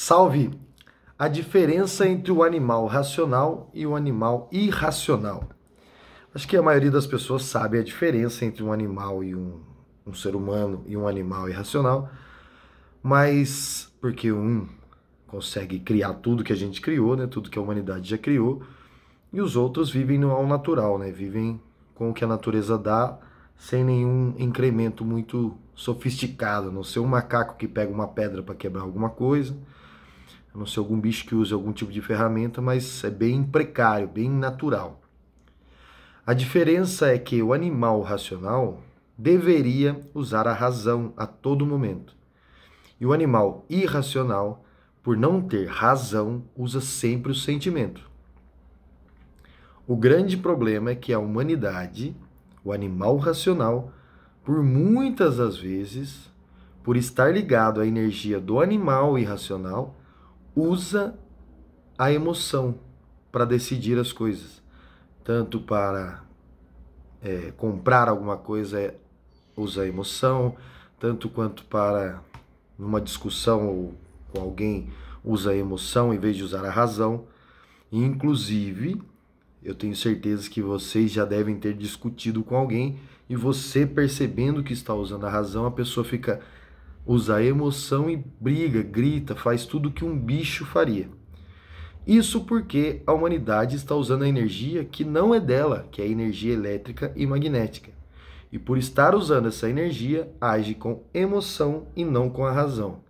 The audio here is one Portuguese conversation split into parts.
Salve! A diferença entre o animal racional e o animal irracional. Acho que a maioria das pessoas sabe a diferença entre um animal e um, um ser humano e um animal irracional, mas porque um consegue criar tudo que a gente criou, né, tudo que a humanidade já criou, e os outros vivem ao natural, né, vivem com o que a natureza dá, sem nenhum incremento muito sofisticado, a não ser um macaco que pega uma pedra para quebrar alguma coisa não ser algum bicho que use algum tipo de ferramenta, mas é bem precário, bem natural. A diferença é que o animal racional deveria usar a razão a todo momento. E o animal irracional, por não ter razão, usa sempre o sentimento. O grande problema é que a humanidade, o animal racional, por muitas das vezes, por estar ligado à energia do animal irracional, usa a emoção para decidir as coisas, tanto para é, comprar alguma coisa é, usa a emoção, tanto quanto para numa discussão ou com alguém usa a emoção em vez de usar a razão. inclusive, eu tenho certeza que vocês já devem ter discutido com alguém e você percebendo que está usando a razão, a pessoa fica usa a emoção e briga, grita, faz tudo que um bicho faria. Isso porque a humanidade está usando a energia que não é dela, que é a energia elétrica e magnética. E por estar usando essa energia, age com emoção e não com a razão.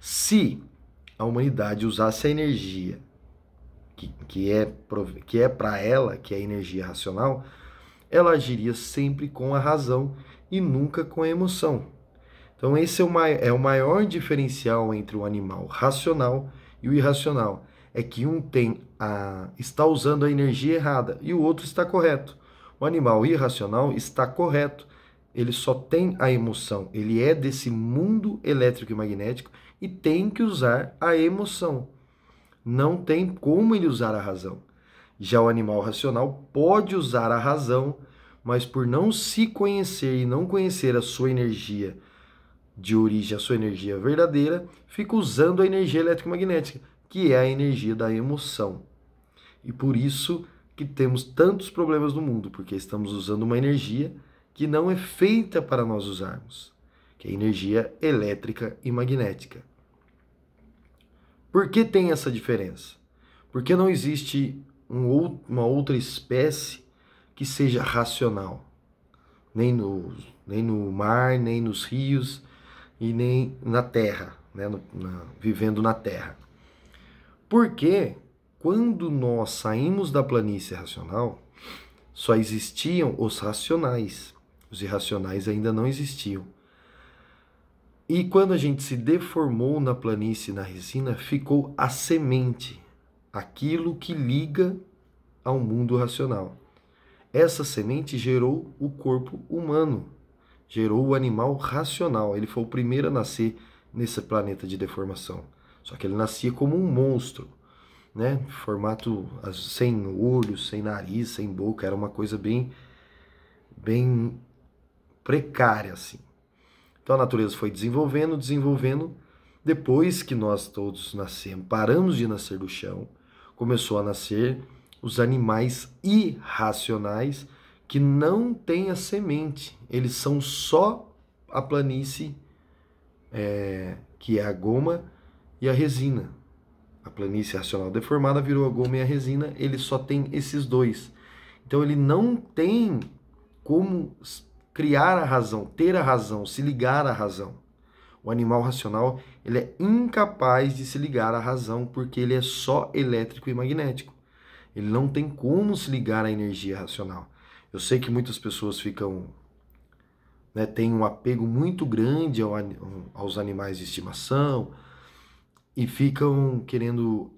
Se a humanidade usasse a energia que, que é, que é para ela, que é a energia racional, ela agiria sempre com a razão e nunca com a emoção então, esse é o, maior, é o maior diferencial entre o animal racional e o irracional. É que um tem a, está usando a energia errada e o outro está correto. O animal irracional está correto. Ele só tem a emoção. Ele é desse mundo elétrico e magnético e tem que usar a emoção. Não tem como ele usar a razão. Já o animal racional pode usar a razão, mas por não se conhecer e não conhecer a sua energia de origem à sua energia verdadeira, fica usando a energia eletromagnética, que é a energia da emoção. E por isso que temos tantos problemas no mundo, porque estamos usando uma energia que não é feita para nós usarmos, que é a energia elétrica e magnética. Por que tem essa diferença? Porque não existe um ou, uma outra espécie que seja racional, nem no, nem no mar, nem nos rios, e nem na terra, né? No, na, vivendo na terra. Porque quando nós saímos da planície racional, só existiam os racionais, os irracionais ainda não existiam. E quando a gente se deformou na planície, na resina, ficou a semente, aquilo que liga ao mundo racional. Essa semente gerou o corpo humano, gerou o animal racional. Ele foi o primeiro a nascer nesse planeta de deformação. Só que ele nascia como um monstro, né? Formato sem olho, sem nariz, sem boca, era uma coisa bem bem precária assim. Então a natureza foi desenvolvendo, desenvolvendo, depois que nós todos nascemos, paramos de nascer do chão, começou a nascer os animais irracionais que não tem a semente. Eles são só a planície, é, que é a goma e a resina. A planície racional deformada virou a goma e a resina, ele só tem esses dois. Então ele não tem como criar a razão, ter a razão, se ligar à razão. O animal racional ele é incapaz de se ligar à razão porque ele é só elétrico e magnético. Ele não tem como se ligar à energia racional. Eu sei que muitas pessoas ficam. Né, têm um apego muito grande ao, aos animais de estimação e ficam querendo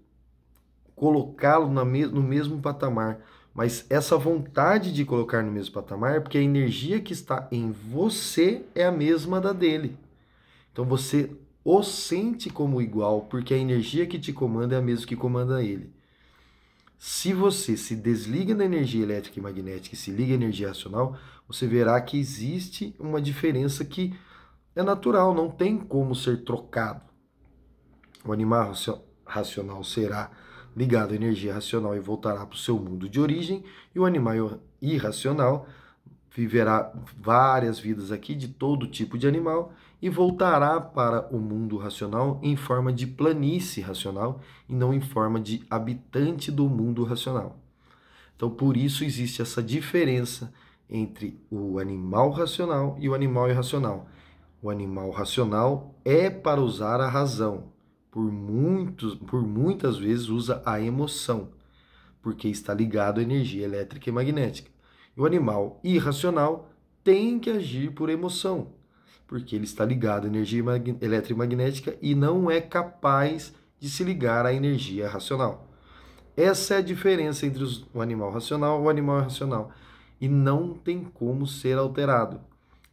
colocá-lo no mesmo patamar. Mas essa vontade de colocar no mesmo patamar é porque a energia que está em você é a mesma da dele. Então você o sente como igual, porque a energia que te comanda é a mesma que comanda ele. Se você se desliga da energia elétrica e magnética e se liga à energia racional, você verá que existe uma diferença que é natural, não tem como ser trocado. O animal racional será ligado à energia racional e voltará para o seu mundo de origem, e o animal irracional viverá várias vidas aqui de todo tipo de animal e voltará para o mundo racional em forma de planície racional e não em forma de habitante do mundo racional. Então, por isso existe essa diferença entre o animal racional e o animal irracional. O animal racional é para usar a razão, por, muitos, por muitas vezes usa a emoção, porque está ligado à energia elétrica e magnética. O animal irracional tem que agir por emoção, porque ele está ligado à energia eletromagnética e não é capaz de se ligar à energia racional. Essa é a diferença entre os, o animal racional e o animal irracional. E não tem como ser alterado.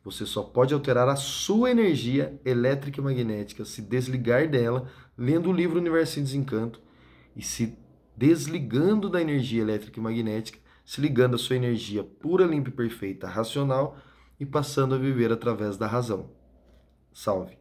Você só pode alterar a sua energia elétrica e magnética, se desligar dela, lendo o livro Universo em Desencanto e se desligando da energia elétrica e magnética se ligando à sua energia pura, limpa e perfeita, racional, e passando a viver através da razão. Salve!